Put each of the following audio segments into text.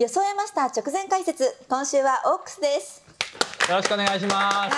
予よそえました直前解説今週はオークスですよろしくお願いしますお願いしま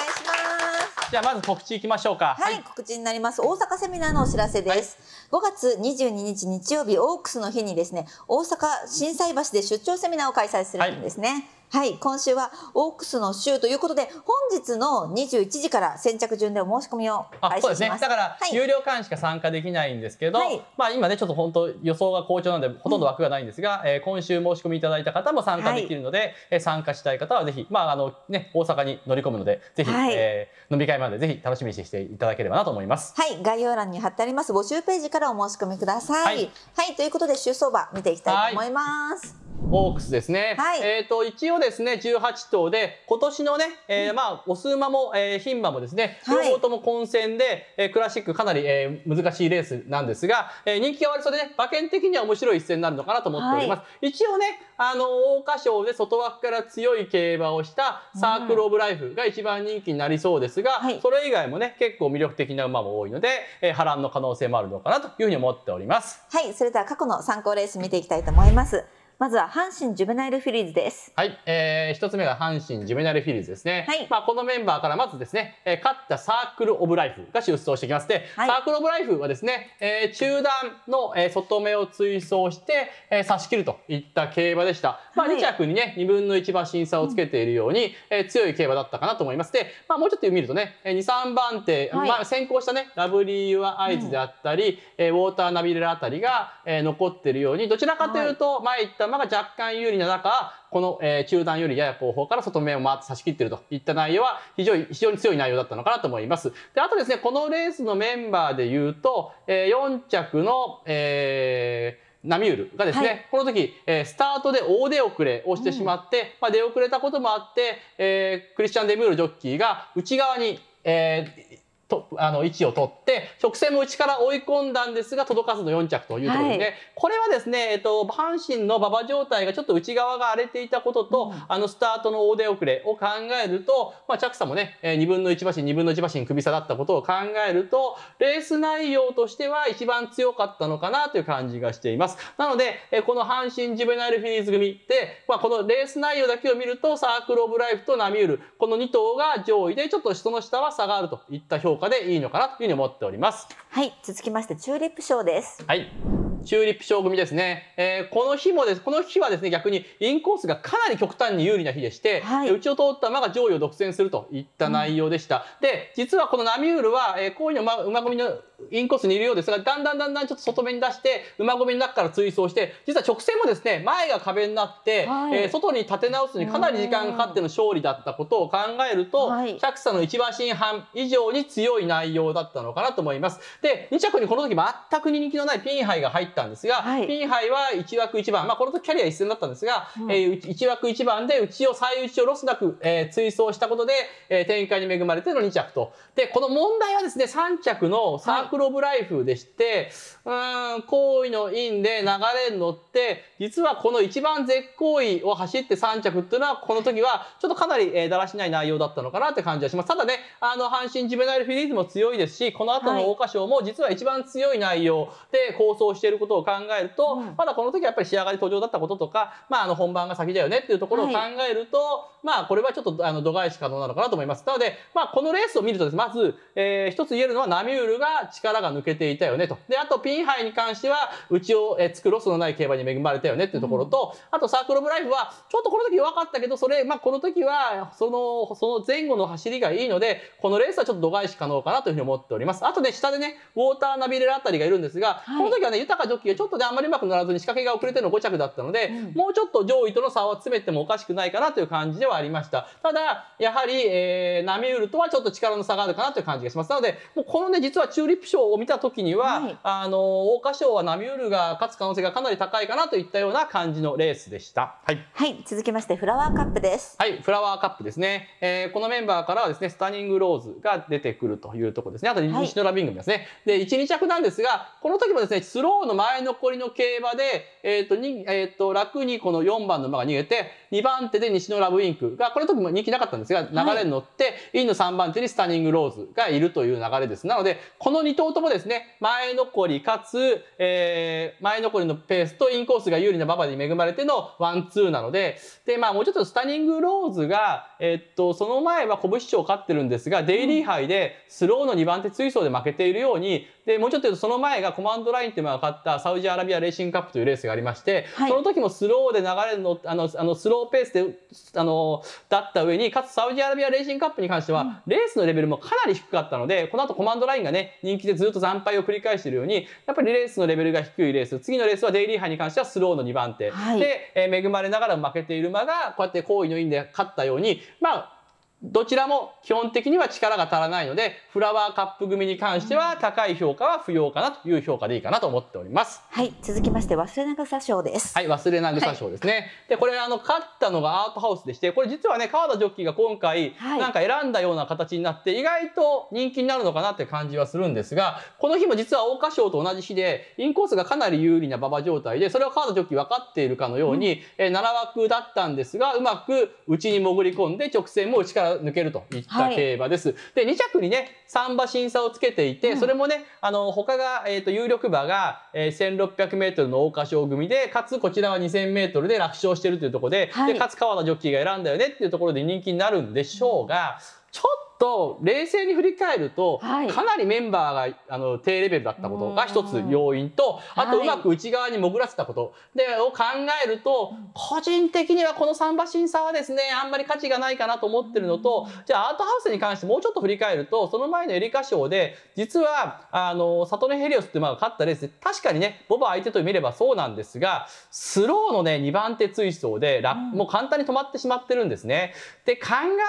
すじゃあまず告知いきましょうかはい、はい、告知になります大阪セミナーのお知らせです、はい、5月22日日曜日オークスの日にですね大阪震災橋で出張セミナーを開催するんですね、はいはい今週はオークスの週ということで本日の21時から先着順でお申し込みを開始します、ね、だから、はい、有料会員しか参加できないんですけど、はい、まあ今ねちょっと本当予想が好調なんでほとんど枠がないんですが、うん、えー、今週申し込みいただいた方も参加できるので、はい、え参加したい方はぜひまああのね大阪に乗り込むのでぜひ、はい、えー、飲み会までぜひ楽しみにしていただければなと思いますはい概要欄に貼ってあります募集ページからお申し込みくださいはい、はい、ということで週相場見ていきたいと思います、オークスですね。はい、えっ、ー、と、一応ですね、18頭で、今年のね、えー、まあ、オス馬も、えー、牝馬もですね、両方とも混戦で、えー、クラシックかなり、えー、難しいレースなんですが、えー、人気が割りそうでね、馬券的には面白い一戦になるのかなと思っております。はい、一応ね、あの、桜花賞で外枠から強い競馬をしたサークルオブライフが一番人気になりそうですが、うん、それ以外もね、結構魅力的な馬も多いので、えー、波乱の可能性もあるのかなというふうに思っております。はい、それでは過去の参考レース見ていきたいと思います。まずは阪神ジュベナイルフィリーズです。はい、えー、一つ目が阪神ジュベナイルフィリーズですね。はい。まあこのメンバーからまずですね、えー、勝ったサークルオブライフが出走してきます。で、はい、サークルオブライフはですね、えー、中段の、えー、外目を追走して、えー、差し切るといった競馬でした。まあ2着にね、2分の1馬審査をつけているように、うん、えー、強い競馬だったかなと思います。で、まあもうちょっと見るとね、2、3番手、はい、まあ先行したね、ラブリー・ユア・アイズであったり、うん、えー、ウォーター・ナビレラあたりが、えー、残ってるように、どちらかというと、い、前行った山が若干有利な中、この、え中段よりやや後方から外面を回って差し切ってるといった内容は非常に、非常に強い内容だったのかなと思います。で、あとですね、このレースのメンバーで言うと、え4着の、えーナミュールがですね、はい、この時、えー、スタートで大出遅れをしてしまって、うん、まあ、出遅れたこともあって、えー、クリスチャン・デミュールジョッキーが内側に、えー、とあの位置を取って直線も内から追い込んだんですが届かずの4着というところで、はい、これはですね、えっと、阪神の馬場状態がちょっと内側が荒れていたことと、うん、あのスタートの大出遅れを考えると、まあ、着差もね2分の1馬身2分の1馬身首差だったことを考えるとレース内容としては一番強かったのかなという感じがしています。なのでこの阪神ジュベナイルフィリーズ組って、まあ、このレース内容だけを見るとサークル・オブ・ライフとナミュールこの2頭が上位でちょっとその下は差があるといった評価かでいいのかなというふうに思っております。はい、続きましてチューリップ賞です。はい。チューリップ将組ですね、えー、この日もですこの日はですね逆にインコースがかなり極端に有利な日でして、はい、内を通った馬が上位を独占するといった内容でした、うん、で実はこのナミュールは、えー、こういうの馬馬組のインコースにいるようですがだんだんだんだんちょっと外目に出して馬込の中から追走して実は直線もですね前が壁になって、はい、えー、外に立て直すにかなり時間がかかっての勝利だったことを考えると、はい、100差の1馬身半以上に強い内容だったのかなと思います。で2着にこの時全く人気のないピンハイが入ってったんですが、はい、ハイは1枠1番、まあ、この時キャリア一戦だったんですが、うん、えー、1枠1番で内を最内をロスなく、えー、追走したことで、えー、展開に恵まれての2着と。でこの問題はですね3着のサークル・オブ・ライフでして、はいうん行為の因で流れに乗って実はこの一番絶好位を走って3着っていうのはこの時はちょっとかなり、えー、だらしない内容だったのかなって感じはしますただねあの阪神ジュベナイルフィリーズも強いですしこの後の桜花賞も実は一番強い内容で構想していることを考えると、はい、まだこの時はやっぱり仕上がり途上だったこととか、まあ、あの本番が先だよねっていうところを考えると、はい、まあこれはちょっとあの度外視可能なのかなと思いますなので、まあ、このレースを見るとですまず、えー、一つ言えるのはナミュールが力が抜けていたよねとであとピリンイに関しては、うちを作ろう、そのない競馬に恵まれたよねっていうところと、あとサークルオブライフは、ちょっとこの時弱かったけど、それ、まあ、この時は、その、その前後の走りがいいので、このレースはちょっと度外視可能かなというふうに思っております。あとね、下でね、ウォーターナビレラあたりがいるんですが、この時はね、豊かジョッキーがちょっとね、あんまりうまくならずに仕掛けが遅れての5着だったので、もうちょっと上位との差を詰めてもおかしくないかなという感じではありました。ただ、やはり、えー、ナミウルとはちょっと力の差があるかなという感じがします。なので、もうこのね、実はチューリップ賞を見た時には、はい、あの、桜花賞はナミュールが勝つ可能性がかなり高いかなといったような感じのレースでした。はい、はい、続きましてフラワーカップです。はい、フラワーカップですね。えー、このメンバーからはですね、スタニングローズが出てくるというとこですね。あと西野ラビングですね。はい、で、1、2着なんですが、この時もですね、スローの前残りの競馬で、えっ、ー、と、に、えっ、ー、と、楽にこの4番の馬が逃げて、2番手で西野ラブインクが、この時も人気なかったんですが、流れに乗って、はい、インの3番手にスタニングローズがいるという流れです。なので、この2頭ともですね、前残りかかつ、えー、前残りのペースとインコースが有利な馬場に恵まれてのワンツーなので、で、まあもうちょっとスタニングローズが、えっと、その前は拳賞を勝ってるんですが、デイリー杯でスローの2番手追走で負けているように、で、もうちょっと言うとその前がコマンドラインっていうのが勝ったサウジアラビアレーシングカップというレースがありまして、はい、その時もスローで流れるの、あの、あのスローペースで、あの、だった上に、かつサウジアラビアレーシングカップに関しては、レースのレベルもかなり低かったので、この後コマンドラインがね、人気でずっと惨敗を繰り返しているように、やっぱりレースのレベルが低いレース、次のレースはデイリー杯に関してはスローの2番手、はい、で、えー、恵まれながら負けている馬が、こうやって好意の味で勝ったように、まあ、どちらも基本的には力が足らないので、フラワーカップ組に関しては高い評価は不要かなという評価でいいかなと思っております。はい、続きまして忘れなさ賞です。はい、忘れな草賞ですね。はい、で、これあの勝ったのがアートハウスでして、これ実はね川田ジョッキーが今回、なんか選んだような形になって意外と人気になるのかなって感じはするんですが、この日も実は桜花賞と同じ日でインコースがかなり有利な馬場状態で、それを川田ジョッキー分かっているかのように、うん、え7枠だったんですが、うまく内に潜り込んで直線も内から抜けるといった競馬です。はい、で2着にね3馬審査をつけていて、うん、それもねあの他が、えーと、有力馬が、えー、1600m の桜花賞組でかつこちらは 2000m で楽勝してるというところではい、でかつ川田ジョッキーが選んだよねっていうところで人気になるんでしょうがちょっとと冷静に振り返ると、はい、かなりメンバーがあの低レベルだったことが一つ要因とあとうまく内側に潜らせたことでを考えると個人的にはこの桟橋審査はですねあんまり価値がないかなと思ってるのとじゃあアートハウスに関してもうちょっと振り返るとその前のエリカ賞で実はあのサトネヘリオスって馬が勝ったレースで確かにねボバ相手と見ればそうなんですがスローのね2番手追走で、うん、もう簡単に止まってしまってるんですね。で考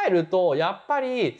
えるとやっぱり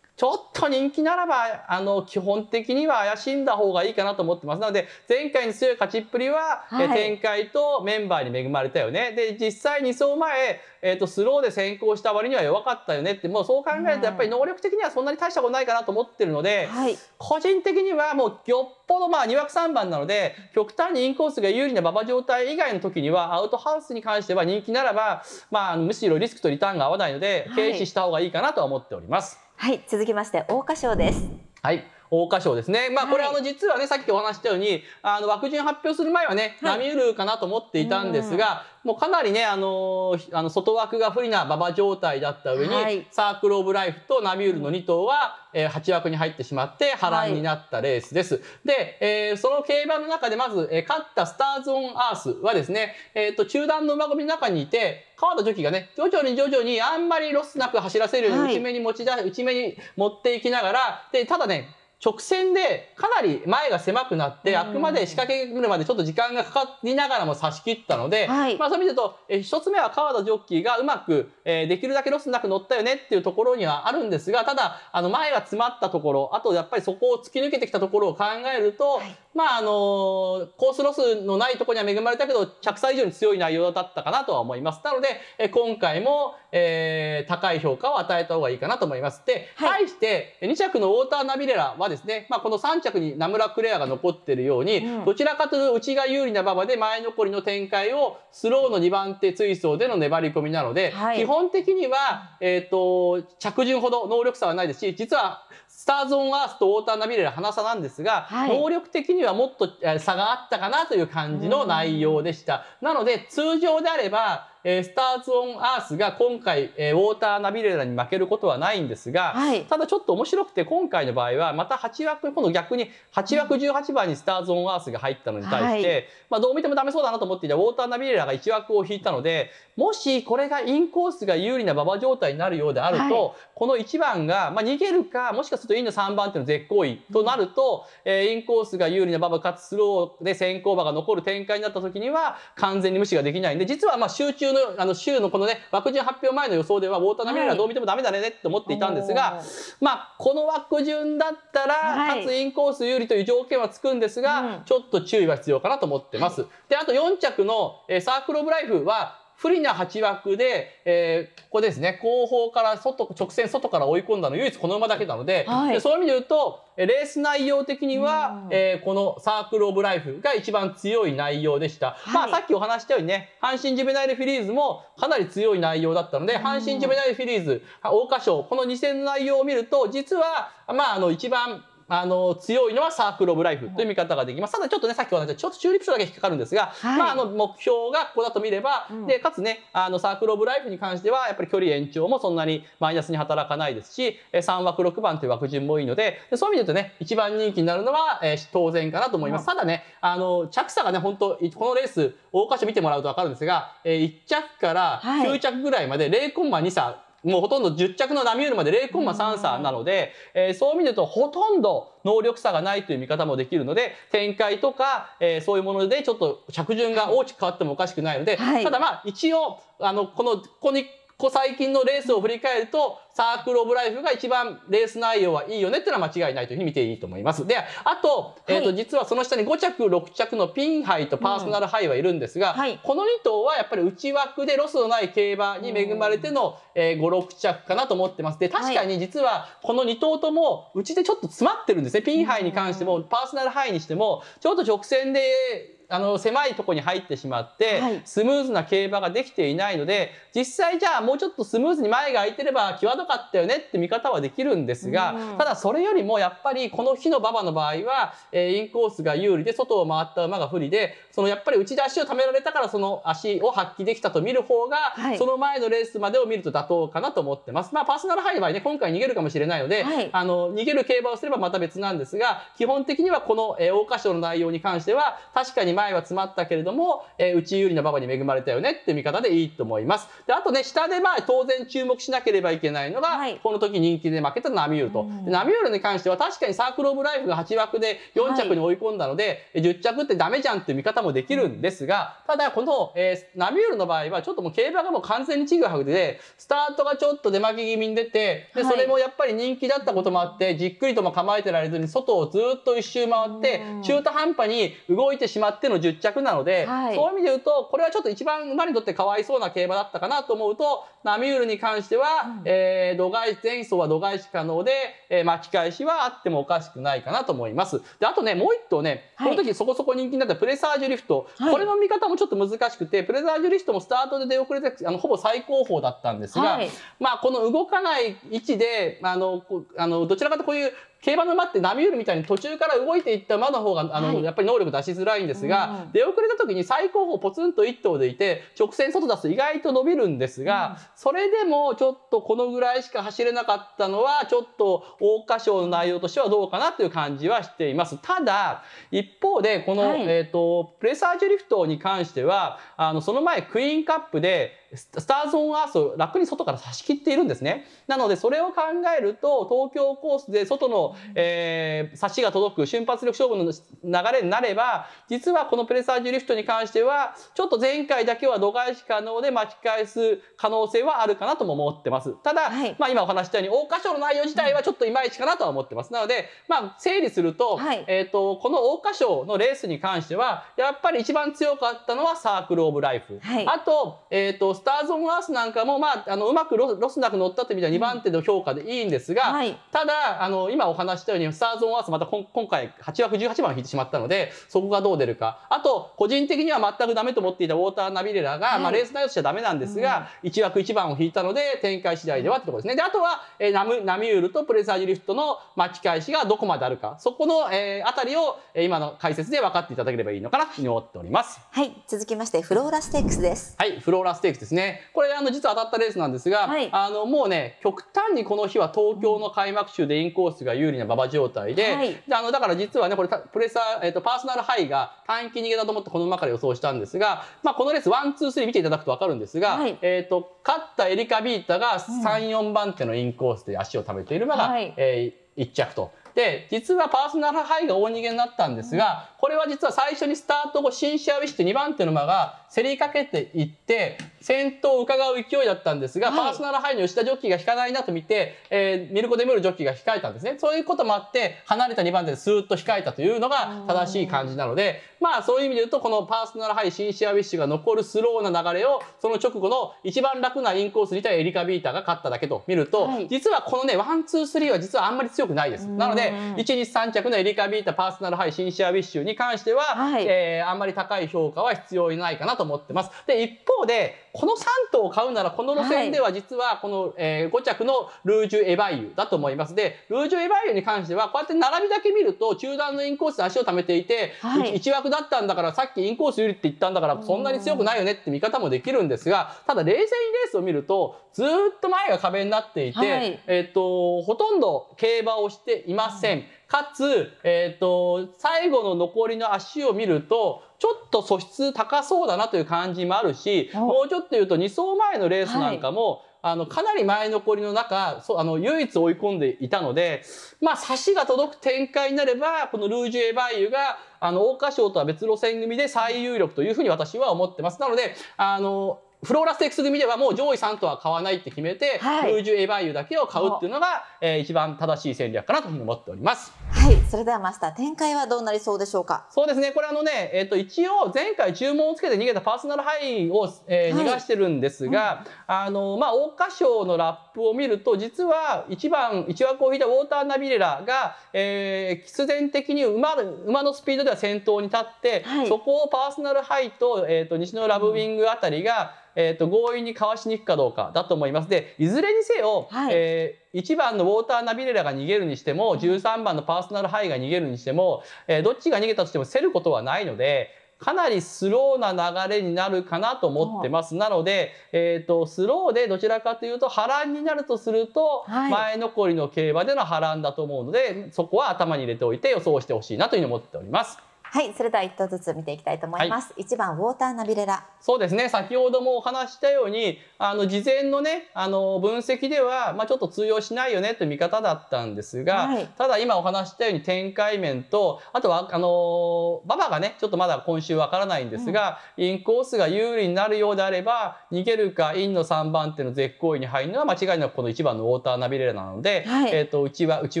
ちょっと人気ならば、あの、基本的には怪しんだ方がいいかなと思ってます。なので、前回に強い勝ちっぷりは、はい、展開とメンバーに恵まれたよね。で、実際2走前、えっ、ー、と、スローで先行した割には弱かったよねって、もうそう考えると、やっぱり能力的にはそんなに大したことないかなと思ってるので、はい、個人的にはもう、よっぽどまあ、2枠3番なので、極端にインコースが有利な馬場状態以外の時には、アウトハウスに関しては人気ならば、まあ、むしろリスクとリターンが合わないので、軽視した方がいいかなとは思っております。はいはい、続きまして桜花賞です。はい。桜花賞ですね。まあ、これ、あの、実はね、さっきお話したように、あの、枠順発表する前はね、ナミるーかなと思っていたんですが、もうかなりね、あの、あの外枠が不利な馬場状態だった上に、サークル・オブ・ライフとナミュールの2頭は、えー、8枠に入ってしまって波乱になったレースです。で、えー、その競馬の中でまず、えー、勝ったスターズ・オン・アースはですね、えっ、と、中段の馬組の中にいて、川田ジョキがね、徐々に徐々にあんまりロスなく走らせるように内目に持ち出、はい、内目に持っていきながら、で、ただね、直線でかなり前が狭くなって、あくまで仕掛けるまでちょっと時間がかかりながらも差し切ったので、はい、まあそういう意味で言うと、一つ目は川田ジョッキーがうまく、えー、できるだけロスなく乗ったよねっていうところにはあるんですが、ただ、あの前が詰まったところ、あとやっぱりそこを突き抜けてきたところを考えると、まあ、あの、コースロスのないところには恵まれたけど、着差以上に強い内容だったかなとは思います。なので、今回も、えー、高い評価を与えた方がいいかなと思います。で、はい、対して、2着のウォーターナビレラはですね、まあ、この3着にナムラ・クレアが残っているように、うん、どちらかというと内が有利な馬場で前残りの展開をスローの2番手追走での粘り込みなので、はい、基本的には、えっ、ー、と、着順ほど能力差はないですし、実は、スターズ・オン・アースとウォーターナビレラ、花差なんですが、はい、能力的にははもっと差があったかなという感じの内容でした。なので通常であればえー、スターズ・オン・アースが今回、えー、ウォーター・ナビレラに負けることはないんですが、はい、ただちょっと面白くて今回の場合はまた8枠今度逆に8枠18番にスターズ・オン・アースが入ったのに対して、はい、まあ、どう見てもダメそうだなと思っていたウォーター・ナビレラが1枠を引いたのでもしこれがインコースが有利な馬場状態になるようであると、はい、この1番が、まあ、逃げるかもしかするとインの3番手の絶好位となると、うん、えー、インコースが有利な馬場かつスローで先行馬が残る展開になった時には完全に無視ができないんで実はまあ集中ののあの週のこのね、ワクチン発表前の予想では、ウォーターナミラルはどう見てもダメだねって思っていたんですが、はい、まあ、この枠順だったら、はい、かつインコース有利という条件はつくんですが、うん、ちょっと注意は必要かなと思ってます。で、あと4着の、えサークル・オブ・ライフは、不利な8枠で、えー、ここですね、後方から外、直線外から追い込んだの唯一この馬だけなので、はい、でそういう意味で言うと、レース内容的には、えー、このサークル・オブ・ライフが一番強い内容でした。はい、まあさっきお話したようにね、阪神ジュベナイルフィリーズもかなり強い内容だったので、阪神ジュベナイルフィリーズ、桜花賞、この2戦の内容を見ると、実は、まああの一番あの強いのはサークル・オブ・ライフという見方ができます。ただちょっとねさっきお話したちょっとチューリップ賞だけ引っかかるんですが、はい、まあ、あの目標がここだと見れば、うん、でかつねあのサークル・オブ・ライフに関してはやっぱり距離延長もそんなにマイナスに働かないですし3枠6番という枠順もいいのででそういう意味で言うとね一番人気になるのは、えー、当然かなと思います。ただねあの着差がね本当このレース大箇所見てもらうとわかるんですが、えー、1着から9着ぐらいまで0コンマ2差もうほとんど10着のナミュールまで0.3差なので、えー、そう見るとほとんど能力差がないという見方もできるので展開とか、えー、そういうものでちょっと着順が大きく変わってもおかしくないので、はい、ただまあ一応あのこのここにこ最近のレースを振り返るとサークル・オブ・ライフが一番レース内容はいいよねってのは間違いないというふうに見ていいと思います。で、あと、えっ、ー、と、実はその下に5着、6着のピンハイとパーソナルハイはいるんですが、うんはい、この2頭はやっぱり内枠でロスのない競馬に恵まれての、えー、5、6着かなと思ってます。で、確かに実はこの2頭とも、うちでちょっと詰まってるんですね。ピンハイに関しても、パーソナルハイにしても、ちょっと直線であの狭いとこに入ってしまって、スムーズな競馬ができていないので実際じゃあもうちょっとスムーズに前が空いてれば際どかったよねって見方はできるんですが、うん、ただそれよりもやっぱりこの日の馬場の場合は、えー、インコースが有利で外を回った馬が不利でそのやっぱり打ち出しをためられたからその足を発揮できたと見る方が、はい、その前のレースまでを見ると妥当かなと思ってます。まあ、パーソナルハイ場合ね今回逃げるかもしれないので、はい、あの逃げる競馬をすればまた別なんですが基本的にはこの、え桜花賞の内容に関しては確かに前は詰まったけれども、えー、内有利な馬場に恵まれたよねって見方でいいと思います。であとね下でまあ当然注目しなければいけないののが、はい、この時人気で負けたナミュールと。ナミュールに関しては確かにサークルオブライフが8枠で4着に追い込んだので、はい、10着ってダメじゃんっていう見方もできるんですが、ただこの、えー、ナミュールの場合はちょっともう競馬がもう完全にちぐはぐで、スタートがちょっと出負け気味に出て、で、それもやっぱり人気だったこともあって、じっくりとも構えてられずに外をずっと一周回って、中途半端に動いてしまっての10着なので、はい、そういう意味で言うと、これはちょっと一番馬にとってかわいそうな競馬だったかなと思うと、ナミュールに関しては、うん、えーえー、度外視、前は度外視可能で、えー、巻き返しはあってもおかしくないかなと思います。で、あとね、もう一頭ね、この時そこそこ人気になったプレサージュリフト。はい、これの見方もちょっと難しくて、プレサージュリフトもスタートで出遅れて、あの、ほぼ最高峰だったんですが、はい、まあ、この動かない位置で、あの、あのどちらかとこういう競馬の馬って波打るみたいに途中から動いていった馬の方があの、はい、やっぱり能力出しづらいんですが、うん、出遅れた時に最高峰ポツンと1頭でいて直線外出すと意外と伸びるんですが、うん、それでもちょっとこのぐらいしか走れなかったのはちょっと桜花賞の内容としてはどうかなという感じはしています。ただ一方でこの、はい、えーと、プレサージュリフトに関してはあのその前クイーンカップでスターズ・オン・アースを楽に外から差し切っているんですね。なのでそれを考えると東京コースで外の、えー、差しが届く瞬発力勝負の流れになれば実はこのプレサージュリフトに関してはちょっと前回だけは度外視可能で巻き返す可能性はあるかなとも思ってます。ただ、はい、まあ今お話したように桜花賞の内容自体はちょっといまいちかなとは思ってます。なのでまあ整理すると、はい、えっ、ー、とこの桜花賞のレースに関してはやっぱり一番強かったのはサークル・オブ・ライフ。はい、あとえっ、ー、とスターズ・オン・アースなんかも、まあ、あのうまくロスなく乗ったって意味では2番手の評価でいいんですが、はい、ただあの今お話したようにスターズ・オン・アースまた今回8枠18番を引いてしまったのでそこがどう出るかあと個人的には全くダメと思っていたウォーター・ナビレラが、はい、まあ、レース内容としてはダメなんですが、うん、1枠1番を引いたので展開次第ではってところですね。であとは、えー、ナムナミュールとプレザージリフトの巻き返しがどこまであるかそこの、えー、あたりを、え今の解説で分かっていただければいいのかなと思っております。はい続きましてフローラステークスです。はいフローラステークスですね。これあの実は当たったレースなんですが、はい、あのもうね極端にこの日は東京の開幕週でインコースが有利な馬場状態で、はい、あのだから実はねこれプレサー、えーと、パーソナルハイが短期逃げだと思ってこの馬から予想したんですが、まあ、このレースワンツースリー見ていただくと分かるんですが、はい、えーと、勝ったエリカ・ビータが34、番手のインコースで足を食めている馬が、はい、えー、1着と。で実はパーソナルハイが大逃げになったんですが、うん、これは実は最初にスタート後シンシアウィッシュって2番手の馬が競りかけていって先頭を伺う勢いだったんですが、はい、パーソナルハイの吉田ジョッキーが引かないなと見て、えー、ミルコ・デムールジョッキーが控えたんですねそういうこともあって離れた2番手でスーッと控えたというのが正しい感じなのでまあそういう意味で言うとこのパーソナルハイシンシア・ウィッシュが残るスローな流れをその直後の一番楽なインコースに対エリカ・ビーターが勝っただけと見ると、はい、実はこのねワンツースリーは実はあんまり強くないです。なので1日3着のエリカ・ビーターパーソナルハイシンシア・ウィッシュに関しては、はい、えー、あんまり高い評価は必要ないかなと思ってます。で、一方で、この3頭を買うならこの路線では実はこの、はい、えー、5着のルージュ・エヴァイユだと思いますでルージュ・エヴァイユに関してはこうやって並びだけ見ると中段のインコースで足を貯めていて、はい、1枠だったんだからさっきインコース有利って言ったんだからそんなに強くないよねって見方もできるんですがただ冷静にレースを見るとずっと前が壁になっていて、はい、えー、っとほとんど競馬をしていません。かつ、えっ、ー、と、最後の残りの足を見ると、ちょっと素質高そうだなという感じもあるし、もうちょっとって言うと2走前のレースなんかも、はい、あのかなり前残りの中そあの唯一追い込んでいたので、まあ、差しが届く展開になればこのルージュ・エヴァイユがあの桜花賞とは別路線組で最有力というふうに私は思ってます。なのであのフローラステックス組ではもう上位3とは買わないって決めて、はい、ルージュ・エヴァイユだけを買うっていうのが、えー、一番正しい戦略かなというふうに思っております。はい、それではマスター、展開はどうなりそうでしょうか。そうですね、これあのね、えっ、ー、と一応前回注文をつけて逃げたパーソナルハイを、えー、逃がしてるんですが、はいうん、あのまあ桜花賞のラップを見ると実は1番1枠を引いたウォーターナビレラが、えー、必然的に馬馬のスピードでは先頭に立って、はい、そこをパーソナルハイとえっ、ー、と西のラブウィングあたりが、うんえーと、強引にかわしに行くかどうかだと思います。でいずれにせよ、はい、えー、1番のウォーターナビレラが逃げるにしても13番のパーソナルハイが逃げるにしても、えー、どっちが逃げたとしても競ることはないので。かなりスローな流れになるかなと思ってます。なので、えーと、とスローでどちらかというと波乱になるとすると、はい、前残りの競馬での波乱だと思うのでそこは頭に入れておいて予想してほしいなというふうに思っております。はい、それでは一頭ずつ見ていきたいと思います。一、はい、番ウォーターナビレラ。そうですね。先ほどもお話したように、あの事前のね、あの分析ではまあ、ちょっと通用しないよねという見方だったんですが、はい、ただ今お話したように展開面とあとはあの馬場がね、ちょっとまだ今週わからないんですが、うん、インコースが有利になるようであれば逃げるかインの3番手の絶好位に入るのは間違いなくこの1番のウォーターナビレラなので、はい、えっ、ー、と内は内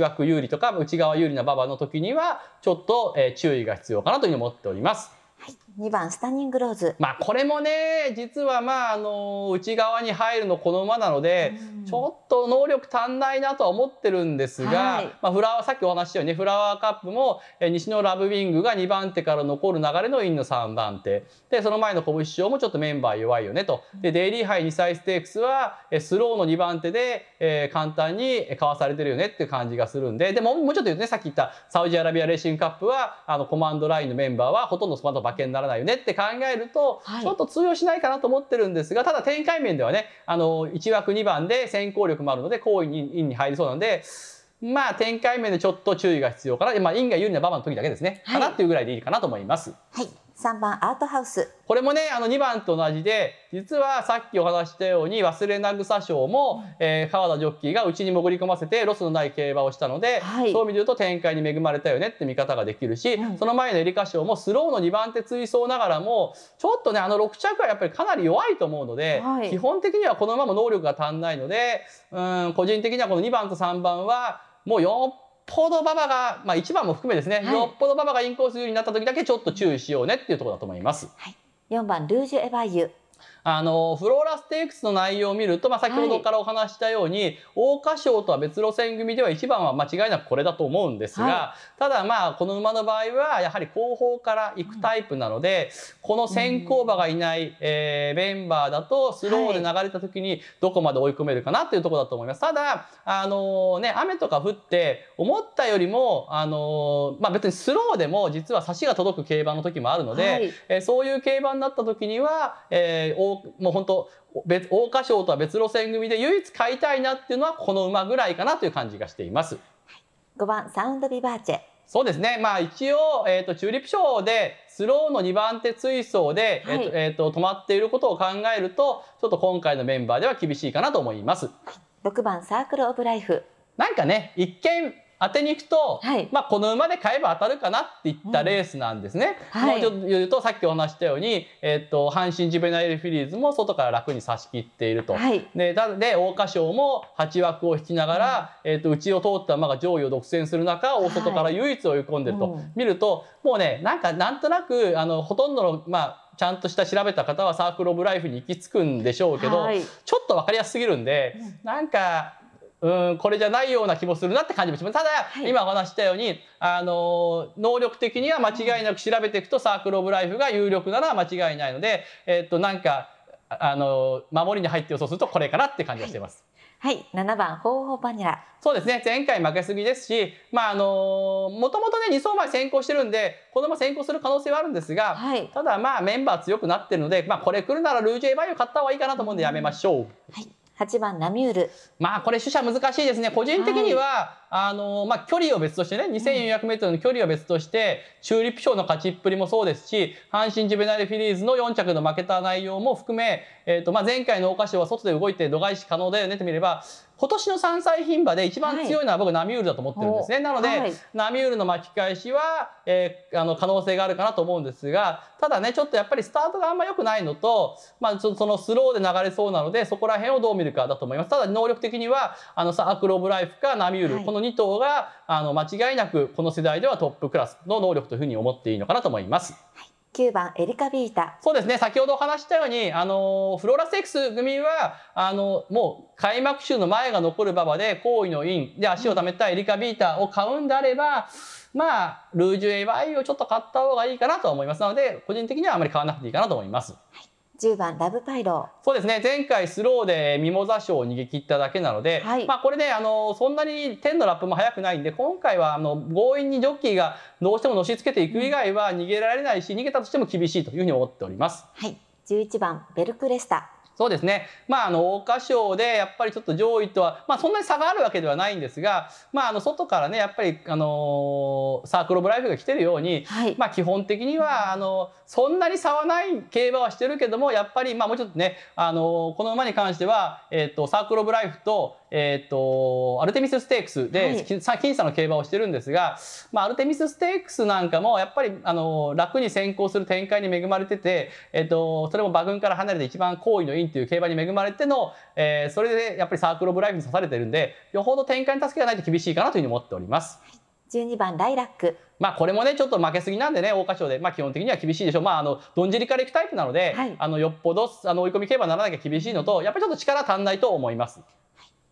枠有利とか内側有利な馬場の時にはちょっと、えー、注意が必要。ようかなというふうに思っております。はい2番スタニングローズ。まあこれもね実はまああの内側に入るのこの馬なので、うん、ちょっと能力足んないなとは思ってるんですが、はい、まあフラワーさっきお話ししたようにフラワーカップも西のラブウィングが2番手から残る流れのインの3番手でその前の拳匠もちょっとメンバー弱いよねと。でデイリー杯2歳ステークスはスローの2番手で、えー、簡単にかわされてるよねっていう感じがするんででももうちょっと言うとねさっき言ったサウジアラビアレーシングカップはあのコマンドラインのメンバーはほとんどそこの馬券にならないないよねって考えると、ちょっと通用しないかなと思ってるんですが、ただ展開面ではね、あの、1枠2番で先行力もあるので、好位に、に入りそうなんで、まあ展開面でちょっと注意が必要かな。まあ、因が有利な場面の時だけですね。はい、かなっていうぐらいでいいかなと思います。はい3番アートハウスこれもねあの2番と同じで実はさっきお話したように忘れな草賞も、えー、川田ジョッキーがうちに潜り込ませてロスのない競馬をしたので、はい、そういう意味で言うと展開に恵まれたよねって見方ができるし、うん、その前のエリカ賞もスローの2番手追走ながらもちょっとねあの6着はやっぱりかなり弱いと思うので、はい、基本的にはこのまま能力が足んないのでうん個人的にはこの2番と3番はもう4ぽど馬場が、まあ、1番も含めですね、はい、よっぽど馬場がインコース有利になった時だけちょっと注意しようねっていうところだと思います。はい、4番ルージュ・エバァユあのフローラステークスの内容を見ると、まあ、先ほどからお話したように、はい、桜花賞とは別路線組では1番は間違いなくこれだと思うんですが、はい、ただまあこの馬の場合はやはり後方から行くタイプなので、うん、この先行馬がいない、えー、メンバーだとスローで流れた時にどこまで追い込めるかなというとこだと思います。ただあの、ね、雨とか降って思ったよりもあの、まあ、別にスローでも実は差しが届く競馬の時もあるので、はい、えー、そういう競馬になった時には、えー、もう本当別桜花賞とは別路線組で唯一買いたいなっていうのはこの馬ぐらいかなという感じがしています。はい、5番サウンドビバーチェそうですね。まあ一応、えっ、ー、と、チューリップ賞で、スローの2番手追走で、はい、えっ、ー、と、えーと、止まっていることを考えると、ちょっと今回のメンバーでは厳しいかなと思います。は6番サークルオブライフ。なんかね、一見当てに行くと、はい、まあ、この馬で買えば当たるかなっていったレースなんですね。うん、はい、もうちょっと言うとさっきお話したように、えっ、ー、と阪神ジュベナイルフィリーズも外から楽に差し切っていると。はい、でで桜花賞も8枠を引きながら、うん、えっ、ー、と内を通った馬が上位を独占する中大外から唯一追い込んでると、はい、見るともうねなんかなんとなくあのほとんどのまあちゃんとした調べた方はサークル・オブ・ライフに行き着くんでしょうけど、はい、ちょっと分かりやすすぎるんで、なんかうんこれじゃないような気もするなって感じもしますただ、はい、今お話したようにあの能力的には間違いなく調べていくとサークル・オブ・ライフが有力なら間違いないので、えっと、なんかあの守りに入って予想するとこれかなって感じがしてます。はい、7番ホーホーバニラ。そうですね。前回負けすぎですし、まああのもともとね2走前先行してるんで、このまま先行する可能性はあるんですが、はい、ただまあメンバー強くなってるので、まあこれ来るならルージェイバイを買った方がいいかなと思うんでやめましょう。はい。8番ナミュール。まあこれ取捨難しいですね。個人的には、はい、あのまあ距離を別としてね、2400メートルの距離を別として、うん、チューリップ賞の勝ちっぷりもそうですし、阪神ジュベナイルフィリーズの4着の負けた内容も含め、えっ、ー、とまあ前回の桜花賞は外で動いて度外視可能だよねと見れば、今年の3歳牝馬で一番強いのは僕、ナミュールだと思ってるんですね。なので、はい、ナミュールの巻き返しは、えー、あの可能性があるかなと思うんですが、ただね、ちょっとやっぱりスタートがあんま良くないのと、まあ、ちょっとそのスローで流れそうなので、そこら辺をどう見るかだと思います。ただ、能力的には、あのさ、アクロブライフかナミュール、はい、この2頭が、あの、間違いなく、この世代ではトップクラスの能力というふうに思っていいのかなと思います。はい9番エリカビータそうですね先ほど話したようにあのフローラセックス組はあのもう開幕週の前が残る馬場で好意のインで足をためたエリカビータを買うんであればまあルージュ AY をちょっと買った方がいいかなと思いますので個人的にはあまり買わなくていいかなと思います。はい10番ラブパイロそうですね前回スローでミモザ賞を逃げ切っただけなので、はい、まあ、これねあのそんなに天のラップも速くないんで今回はあの強引にジョッキーがどうしてものしつけていく以外は逃げられないし、うん、逃げたとしても厳しいというふうに思っております。はい、11番ベルクレスタそうですね。まあ、あの、桜花賞で、やっぱりちょっと上位とは、まあ、そんなに差があるわけではないんですが、まあ、あの、外からね、やっぱり、あのー、サークル・オブ・ライフが来てるように、はい、まあ、基本的には、あの、そんなに差はない競馬はしてるけども、やっぱり、まあ、もうちょっとね、あのー、この馬に関しては、えっ、ー、と、サークル・オブ・ライフと、えっ、ー、と、アルテミスステークスで、僅差の競馬をしてるんですが、まあ、アルテミスステークスなんかも、やっぱり、あの、楽に先行する展開に恵まれてて、えっ、ー、と、それも馬群から離れて一番好意のインという競馬に恵まれての、えー、それでやっぱりサークルオブライフに刺されてるんで、よほど展開に助けがないと厳しいかなというふうに思っております。12番ライラック。まあこれもねちょっと負けすぎなんでね桜花賞でまあ基本的には厳しいでしょう。まああのどんじりからいくタイプなので、はい、あのよっぽどあの追い込み競馬にならなきゃ厳しいのとやっぱりちょっと力足んないと思います。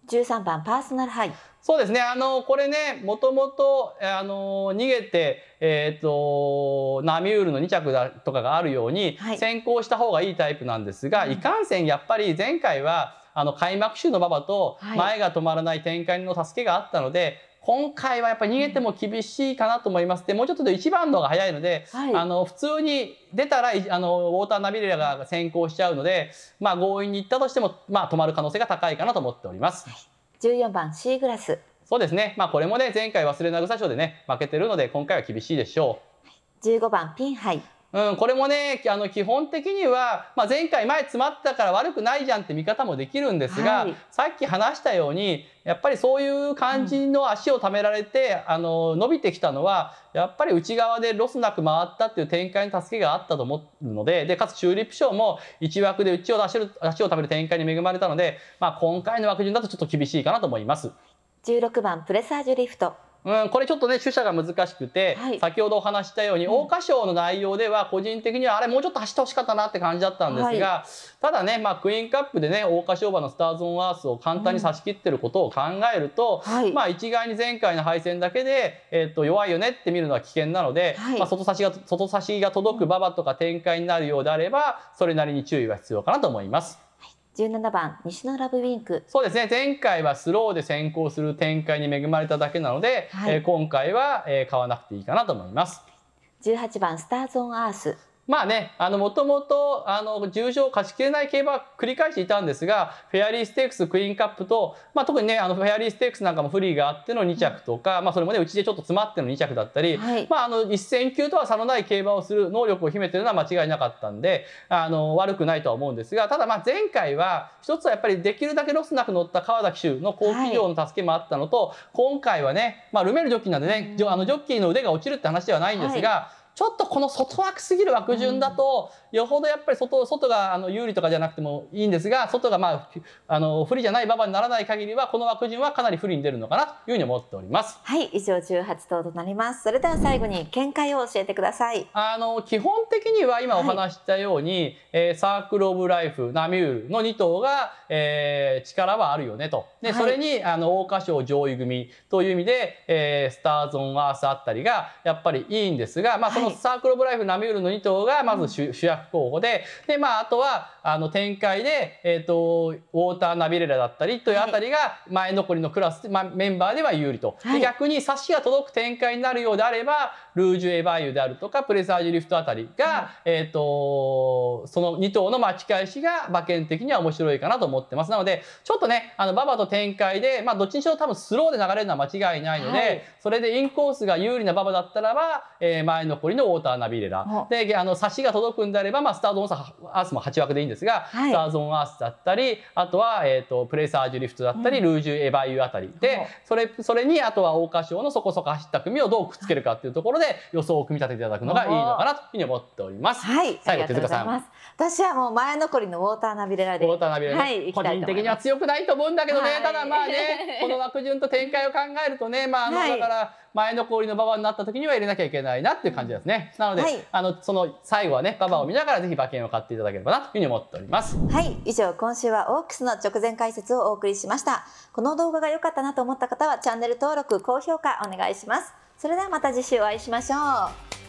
13番パーソナルハイそうですねあのこれねもともと逃げて、えーと、ナミュールの2着だとかがあるように、はい、先行した方がいいタイプなんですが、うん、いかんせんやっぱり前回はあの開幕週の馬場と前が止まらない展開の助けがあったので、今回はやっぱり逃げても厳しいかなと思います。で、もうちょっとで1番の方が早いので、はい、あの、普通に出たら、あの、ウォーターナビレラが先行しちゃうので、まあ、強引に行ったとしても、まあ、止まる可能性が高いかなと思っております。はい、14番シーグラス。そうですね。まあ、これもね、前回忘れなぐさ賞でね、負けてるので、今回は厳しいでしょう。15番ピンハイ。うん、これもねあの基本的には、まあ、前回前詰まったから悪くないじゃんって見方もできるんですが、はい、さっき話したようにやっぱりそういう感じの足をためられて、うん、あの伸びてきたのはやっぱり内側でロスなく回ったっていう展開に助けがあったと思うのででかつチューリップ賞も1枠で内を出しる足をためる展開に恵まれたので、まあ、今回の枠順だとちょっと厳しいかなと思います。16番プレサージュリフトうん、これちょっとね取捨が難しくて、はい、先ほどお話したように桜花賞の内容では個人的にはあれもうちょっと走ってほしかったなって感じだったんですが、はい、ただね、まあ、クイーンカップでね桜花賞馬のスターズ・オン・アースを簡単に差し切ってることを考えると、うんまあ、一概に前回の敗戦だけで、えー、と弱いよねって見るのは危険なので、まあ、外差しが外差しが届く馬場とか展開になるようであればそれなりに注意が必要かなと思います。17番西のラブウィンクそうですね前回はスローで先行する展開に恵まれただけなので、はい、えー、今回は、えー、買わなくていいかなと思います18番スターズ・オン・アースまあね、あの、もともと、あの、重賞を勝ちきれない競馬は繰り返していたんですが、フェアリーステークス、クイーンカップと、まあ特にね、あの、フェアリーステークスなんかもフリーがあっての2着とか、まあそれもね、うちでちょっと詰まっての2着だったり、はい、まああの、一戦級とは差のない競馬をする能力を秘めてるのは間違いなかったんで、あの、悪くないとは思うんですが、ただまあ前回は、一つはやっぱりできるだけロスなく乗った川崎州の好企業の助けもあったのと、はい、今回はね、まあルメールジョッキーなんでね、うん、あの、ジョッキーの腕が落ちるって話ではないんですが、はいちょっとこの外枠すぎる枠順だとよほどやっぱり外外があの有利とかじゃなくてもいいんですが外がまああの不利じゃない馬場にならない限りはこの枠順はかなり不利に出るのかなというふうに思っておりますはい以上18頭となりますそれでは最後に見解を教えてくださいあの基本的には今お話したように、はい、えー、サークル・オブ・ライフナミュールの2頭が、えー、力はあるよねとで、それにあの桜花賞上位組という意味で、えー、スターズ・オン・アースあたりがやっぱりいいんですが、まあ、そのサークル・オブ・ライフ、はい、ナミュールの2頭がまず主,、主役候補でで、まあ、あとはあの展開で、えーと、ウォーター・ナビレラだったりというあたりが前残りのクラス、まあ、メンバーでは有利と、はい、逆に差しが届く展開になるようであればルージュ・エヴァイユであるとかプレザージュ・リフトあたりが、うん、えーと、その2頭の巻き返しが馬券的には面白いかなと思ってますなのでちょっとねあの馬場と展開で、まあ、どっちにしろ多分スローで流れるのは間違いないので、はい、それでインコースが有利な馬場だったらば、えー、前残りのウォーター・ナビレラ、であの差しが届くんであれれば、まあ、スターズ・オン・アースも8枠でいいんですが、はい、スターズ・オン・アースだったりあとは、えーと、プレイサージュリフトだったり、うん、ルージュ・エヴァイユあたりでそれそれにあとは桜花賞のそこそこ走った組をどうくっつけるかっていうところで予想を組み立てていただくのがいいのかなというふうに思っております。はい、最後手塚さん私はもう前残りのウォーターナビレラでウォーターナビレ個人的には強くないと思うんだけどね、はい、ただまあね この枠順と展開を考えるとねまああの、だから前の氷の馬場になった時には入れなきゃいけないなっていう感じですね。なので、はい、あのその最後はね馬場を見ながらぜひ馬券を買っていただければなというふうに思っております。はい以上今週はオークスの直前解説をお送りしました。この動画が良かったなと思った方はチャンネル登録高評価お願いします。それではまた次週お会いしましょう。